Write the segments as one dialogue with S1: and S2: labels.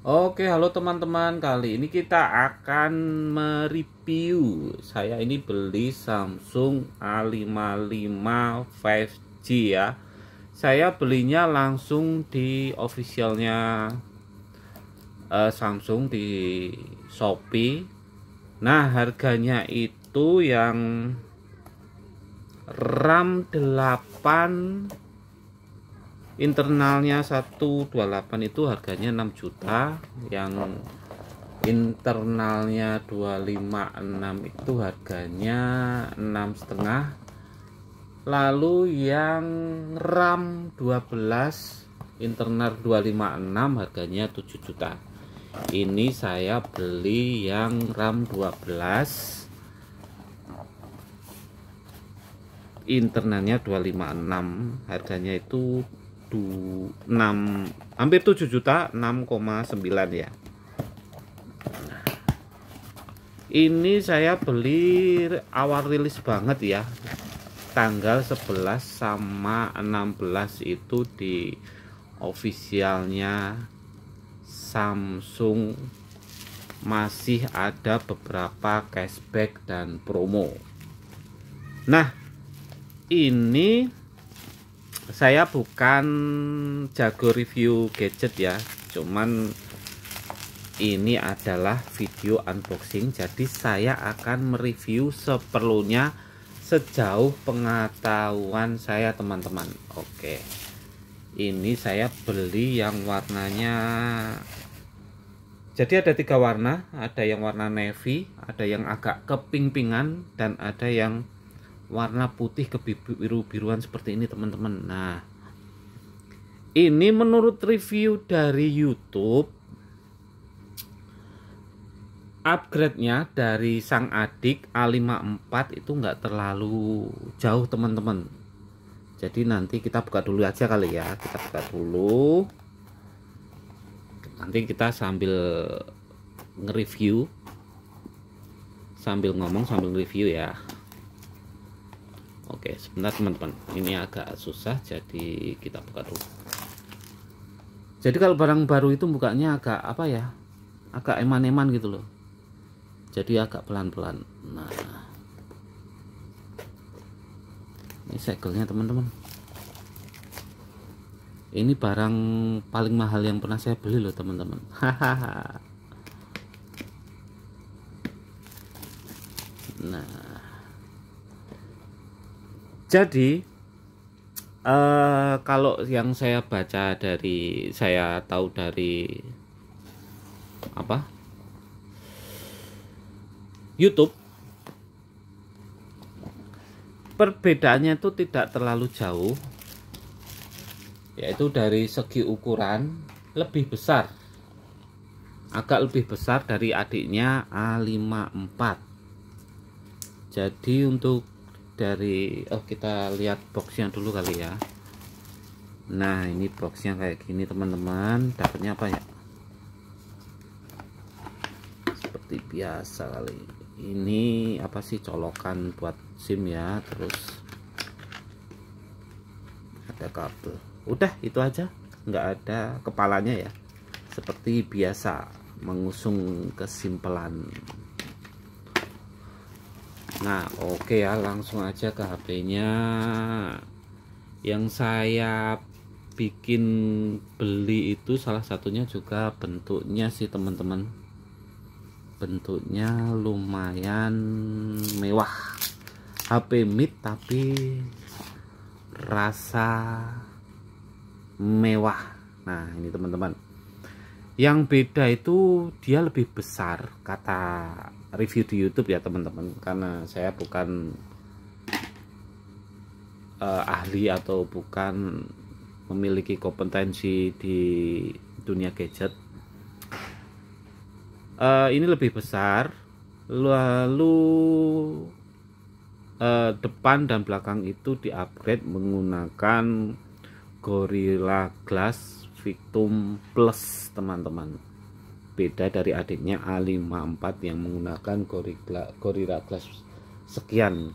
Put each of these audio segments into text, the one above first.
S1: Oke, halo teman-teman. Kali ini kita akan mereview. Saya ini beli Samsung A55 5G ya. Saya belinya langsung di officialnya uh, Samsung di Shopee. Nah, harganya itu yang RAM 8 internalnya 128 itu harganya 6 juta yang internalnya 256 itu harganya enam setengah lalu yang RAM 12 internal 256 harganya 7 juta ini saya beli yang RAM 12 internalnya 256 harganya itu 6 hampir 7 juta 6,9 ya ini saya beli awal rilis banget ya tanggal 11 sama 16 itu di officialnya Samsung masih ada beberapa cashback dan promo nah ini saya bukan jago review gadget ya cuman ini adalah video unboxing jadi saya akan mereview seperlunya sejauh pengetahuan saya teman-teman oke ini saya beli yang warnanya jadi ada tiga warna ada yang warna navy ada yang agak keping-pingan dan ada yang warna putih ke biru biruan seperti ini teman-teman nah ini menurut review dari YouTube upgrade-nya dari sang adik A54 itu enggak terlalu jauh teman-teman jadi nanti kita buka dulu aja kali ya kita buka dulu nanti kita sambil nge-review sambil ngomong sambil review ya Oke sebentar teman-teman ini agak susah jadi kita buka dulu jadi kalau barang baru itu bukanya agak apa ya agak eman-eman gitu loh jadi agak pelan-pelan nah ini segelnya teman-teman ini barang paling mahal yang pernah saya beli loh teman-teman hahaha nah jadi uh, kalau yang saya baca dari saya tahu dari apa YouTube perbedaannya itu tidak terlalu jauh yaitu dari segi ukuran lebih besar agak lebih besar dari adiknya A54 jadi untuk dari oh kita lihat boxnya dulu kali ya nah ini boxnya kayak gini teman-teman dapatnya apa ya seperti biasa kali ini apa sih colokan buat sim ya terus ada kabel udah itu aja nggak ada kepalanya ya seperti biasa mengusung kesimpelan nah oke okay ya langsung aja ke HP-nya yang saya bikin beli itu salah satunya juga bentuknya sih teman-teman bentuknya lumayan mewah HP mid tapi rasa mewah nah ini teman-teman yang beda itu dia lebih besar kata review di YouTube ya teman-teman karena saya bukan uh, ahli atau bukan memiliki kompetensi di dunia gadget uh, ini lebih besar lalu uh, depan dan belakang itu diupgrade menggunakan Gorilla Glass Victum Plus teman-teman beda dari adiknya A54 yang menggunakan Gorilla, Gorilla Glass sekian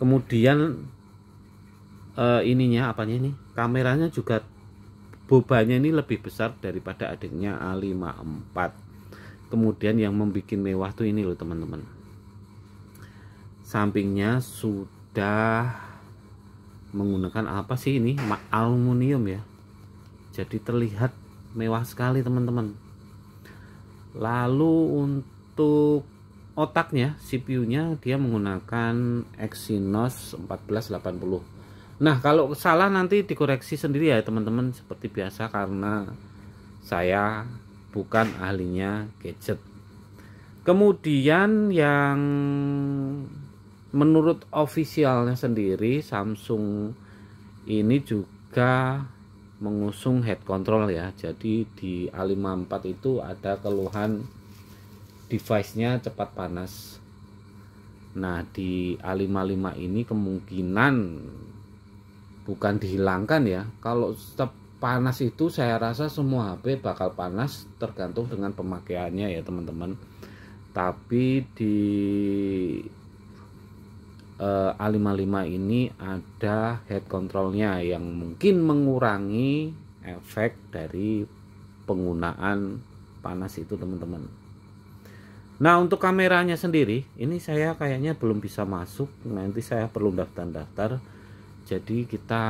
S1: kemudian uh, ininya apanya ini kameranya juga bobanya ini lebih besar daripada adiknya A54 kemudian yang membuat mewah tuh ini loh teman-teman sampingnya sudah menggunakan apa sih ini aluminium ya jadi terlihat mewah sekali teman-teman lalu untuk otaknya CPU-nya dia menggunakan Exynos 1480 nah kalau salah nanti dikoreksi sendiri ya teman-teman seperti biasa karena saya bukan ahlinya gadget kemudian yang menurut officialnya sendiri Samsung ini juga mengusung head control ya jadi di A54 itu ada keluhan device-nya cepat panas nah di A55 ini kemungkinan bukan dihilangkan ya kalau tetap panas itu saya rasa semua HP bakal panas tergantung dengan pemakaiannya ya teman-teman tapi di Eh, A55 ini ada head controlnya yang mungkin mengurangi efek dari penggunaan panas itu teman-teman Nah untuk kameranya sendiri ini saya kayaknya belum bisa masuk nanti saya perlu daftar-daftar jadi kita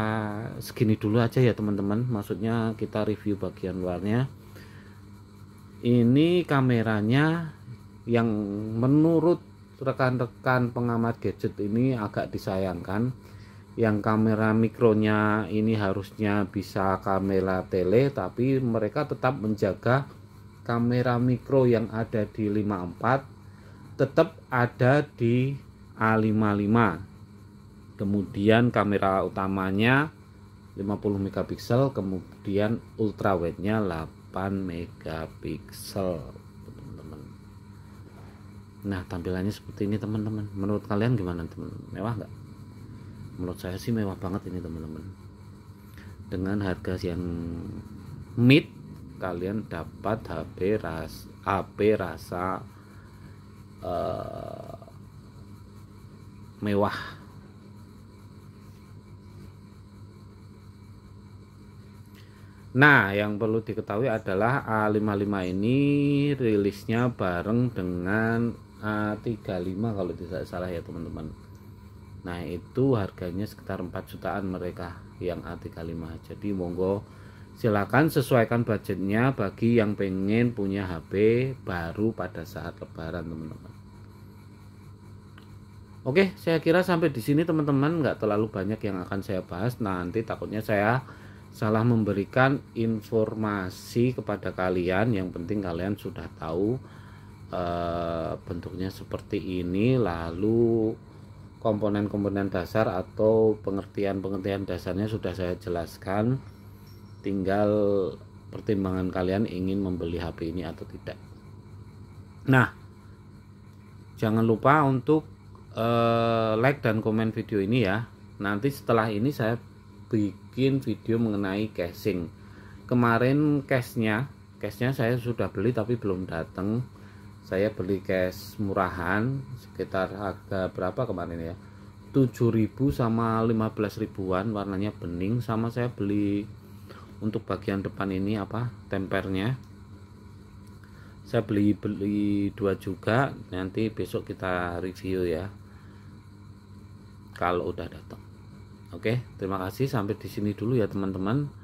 S1: segini dulu aja ya teman-teman maksudnya kita review bagian luarnya ini kameranya yang menurut rekan-rekan pengamat gadget ini agak disayangkan yang kamera mikronya ini harusnya bisa kamera tele tapi mereka tetap menjaga kamera mikro yang ada di 54 tetap ada di A55 kemudian kamera utamanya 50 megapiksel kemudian ultrawide nya 8 megapiksel Nah tampilannya seperti ini teman-teman. Menurut kalian gimana teman? Mewah nggak? Menurut saya sih mewah banget ini teman-teman. Dengan harga yang mid kalian dapat HP ras HP rasa uh, mewah. Nah, yang perlu diketahui adalah A55 ini rilisnya bareng dengan A35 kalau tidak salah ya teman-teman nah itu harganya sekitar 4 jutaan mereka yang A35 jadi monggo silakan sesuaikan budgetnya bagi yang pengen punya HP baru pada saat lebaran teman-teman Oke, saya kira sampai di sini teman-teman nggak terlalu banyak yang akan saya bahas. Nah, nanti takutnya saya salah memberikan informasi kepada kalian. Yang penting kalian sudah tahu Eh, bentuknya seperti ini lalu komponen-komponen dasar atau pengertian-pengertian dasarnya sudah saya jelaskan tinggal pertimbangan kalian ingin membeli HP ini atau tidak nah jangan lupa untuk uh, like dan komen video ini ya nanti setelah ini saya bikin video mengenai casing kemarin case-nya case-nya saya sudah beli tapi belum datang saya beli cash murahan sekitar harga berapa kemarin ya 7000 sama 15 ribuan warnanya bening sama saya beli untuk bagian depan ini apa tempernya saya beli beli dua juga nanti besok kita review ya kalau udah datang oke terima kasih sampai di sini dulu ya teman-teman